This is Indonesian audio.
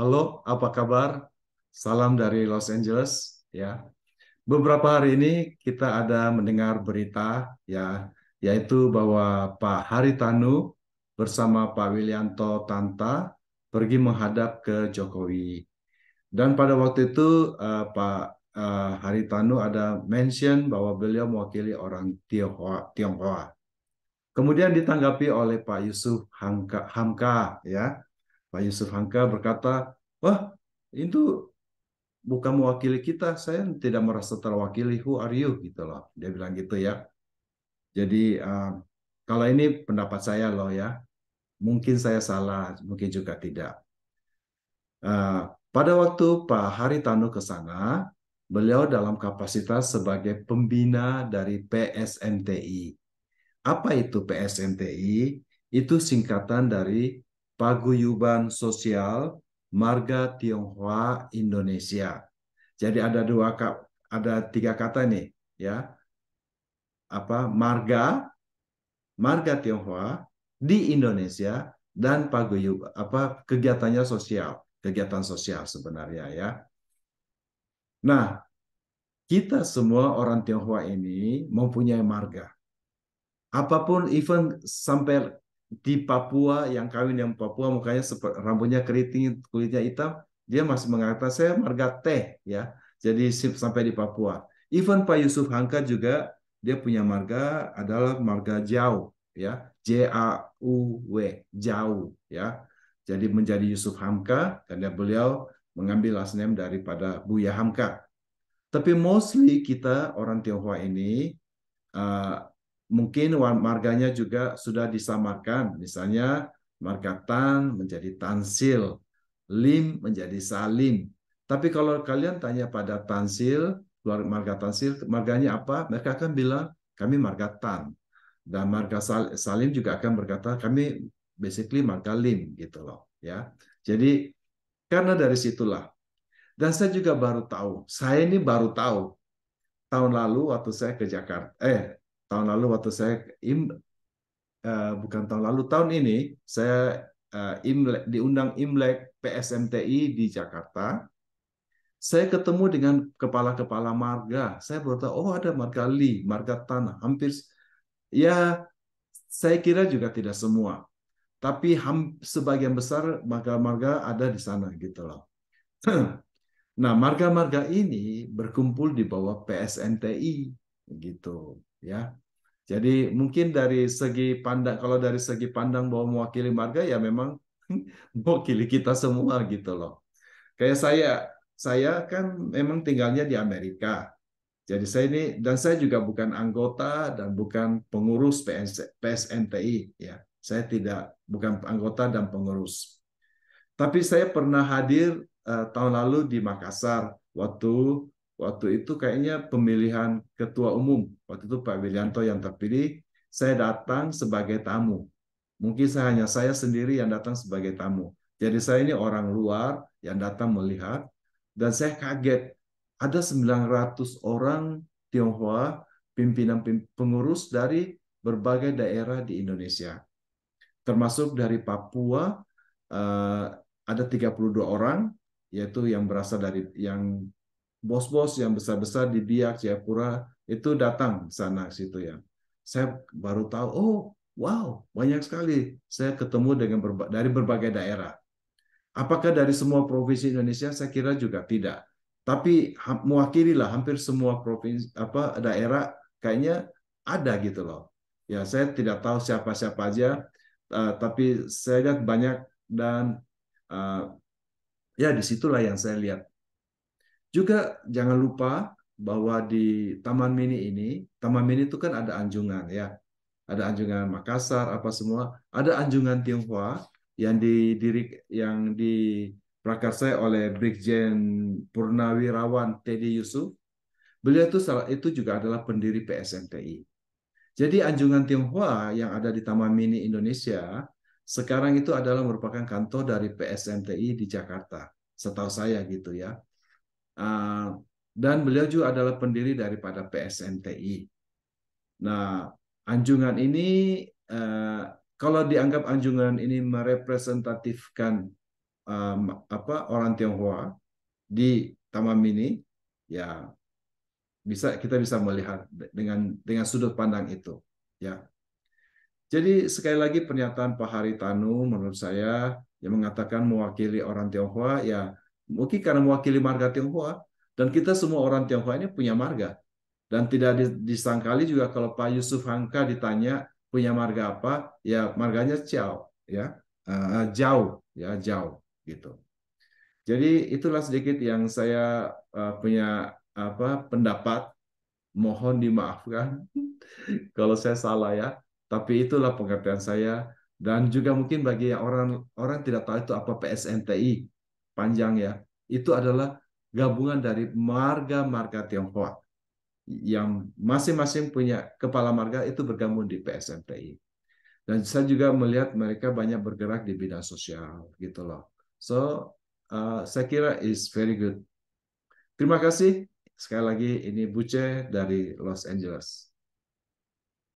Halo, apa kabar? Salam dari Los Angeles, ya. Beberapa hari ini kita ada mendengar berita, ya, yaitu bahwa Pak Haritanu bersama Pak Wilianto Tanta pergi menghadap ke Jokowi. Dan pada waktu itu uh, Pak uh, Haritanu ada mention bahwa beliau mewakili orang Tionghoa. Tionghoa. Kemudian ditanggapi oleh Pak Yusuf Hamka, Hamka ya, Pak Yusuf Hamka berkata, wah itu bukan mewakili kita, saya tidak merasa terwakili, who are you? Gitu loh. Dia bilang gitu ya. Jadi uh, kalau ini pendapat saya loh ya, mungkin saya salah, mungkin juga tidak. Uh, pada waktu Pak Hari Tanu ke sana, beliau dalam kapasitas sebagai pembina dari PSMTI. Apa itu PSMTI? Itu singkatan dari Paguyuban Sosial Marga Tionghoa Indonesia. Jadi ada dua ada tiga kata nih ya. Apa marga marga Tionghoa di Indonesia dan paguyub apa kegiatannya sosial, kegiatan sosial sebenarnya ya. Nah, kita semua orang Tionghoa ini mempunyai marga. Apapun event sampai di Papua yang kawin yang Papua mukanya rambutnya keriting kulitnya hitam dia masih mengatakan saya marga teh ya jadi sampai di Papua even Pak Yusuf Hamka juga dia punya marga adalah marga jauh ya J A U W jauh ya jadi menjadi Yusuf Hamka karena beliau mengambil last name daripada Buya Hamka tapi mostly kita orang Tionghoa ini eh, Mungkin marganya juga sudah disamarkan, misalnya marga tan menjadi tansil, lim menjadi salim. Tapi kalau kalian tanya pada tansil, keluar marga tansil, marganya apa? Mereka akan bilang kami marga tan. Dan marga salim juga akan berkata kami basically marga lim gitu loh ya. Jadi karena dari situlah dan saya juga baru tahu, saya ini baru tahu tahun lalu waktu saya ke Jakarta, eh tahun lalu waktu saya im uh, bukan tahun lalu tahun ini saya uh, eh, Imlek diundang Imlek PSMTI di Jakarta. Saya ketemu dengan kepala-kepala marga. Saya baru oh ada marga li, marga tanah. Hampir ya saya kira juga tidak semua. Tapi sebagian besar marga-marga ada di sana gitu loh. nah, marga-marga ini berkumpul di bawah PSMTI gitu ya. Jadi mungkin dari segi pandang kalau dari segi pandang bahwa mewakili marga ya memang mewakili kita semua gitu loh. Kayak saya saya kan memang tinggalnya di Amerika. Jadi saya ini dan saya juga bukan anggota dan bukan pengurus PNS, PSNTI ya. Saya tidak bukan anggota dan pengurus. Tapi saya pernah hadir uh, tahun lalu di Makassar waktu waktu itu kayaknya pemilihan ketua umum. Waktu itu Pak Wilianto yang terpilih, saya datang sebagai tamu. Mungkin saya hanya saya sendiri yang datang sebagai tamu. Jadi saya ini orang luar yang datang melihat dan saya kaget ada 900 orang Tionghoa pimpinan pengurus dari berbagai daerah di Indonesia. Termasuk dari Papua eh, ada 32 orang yaitu yang berasal dari yang bos-bos yang besar-besar di Biak, Jayapura itu datang sana situ ya. Saya baru tahu, oh wow banyak sekali. Saya ketemu dengan berba dari berbagai daerah. Apakah dari semua provinsi Indonesia? Saya kira juga tidak. Tapi ha lah hampir semua provinsi apa daerah kayaknya ada gitu loh. Ya saya tidak tahu siapa-siapa aja, uh, tapi saya lihat banyak dan uh, ya disitulah yang saya lihat juga jangan lupa bahwa di Taman Mini ini, Taman Mini itu kan ada anjungan ya. Ada anjungan Makassar apa semua, ada anjungan Tionghoa yang didirik yang diprakarsai oleh Brigjen Purnawirawan Teddy Yusuf. Beliau itu salah itu juga adalah pendiri PSMTI. Jadi anjungan Tionghoa yang ada di Taman Mini Indonesia sekarang itu adalah merupakan kantor dari PSMTI di Jakarta. Setahu saya gitu ya. Ah, dan beliau juga adalah pendiri daripada PSNTI. Nah, anjungan ini eh, kalau dianggap anjungan ini merepresentatifkan eh, apa orang Tionghoa di Taman Mini, ya bisa kita bisa melihat dengan dengan sudut pandang itu, ya. Jadi sekali lagi pernyataan Pak Haritanu menurut saya yang mengatakan mewakili orang Tionghoa ya Mungkin karena mewakili marga Tionghoa dan kita semua orang Tionghoa ini punya marga. Dan tidak disangkali juga kalau Pak Yusuf Hamka ditanya punya marga apa, ya marganya Ciao, ya uh, eh, eh, jauh, ya jauh gitu. Jadi itulah sedikit yang saya uh, punya apa pendapat. Mohon dimaafkan kalau saya salah ya. Tapi itulah pengertian saya dan juga mungkin bagi orang orang tidak tahu itu apa PSNTI panjang ya, itu adalah gabungan dari marga-marga Tionghoa yang masing-masing punya kepala marga itu bergabung di PSMPI. Dan saya juga melihat mereka banyak bergerak di bidang sosial gitu loh. So uh, saya kira is very good. Terima kasih sekali lagi ini Buce dari Los Angeles.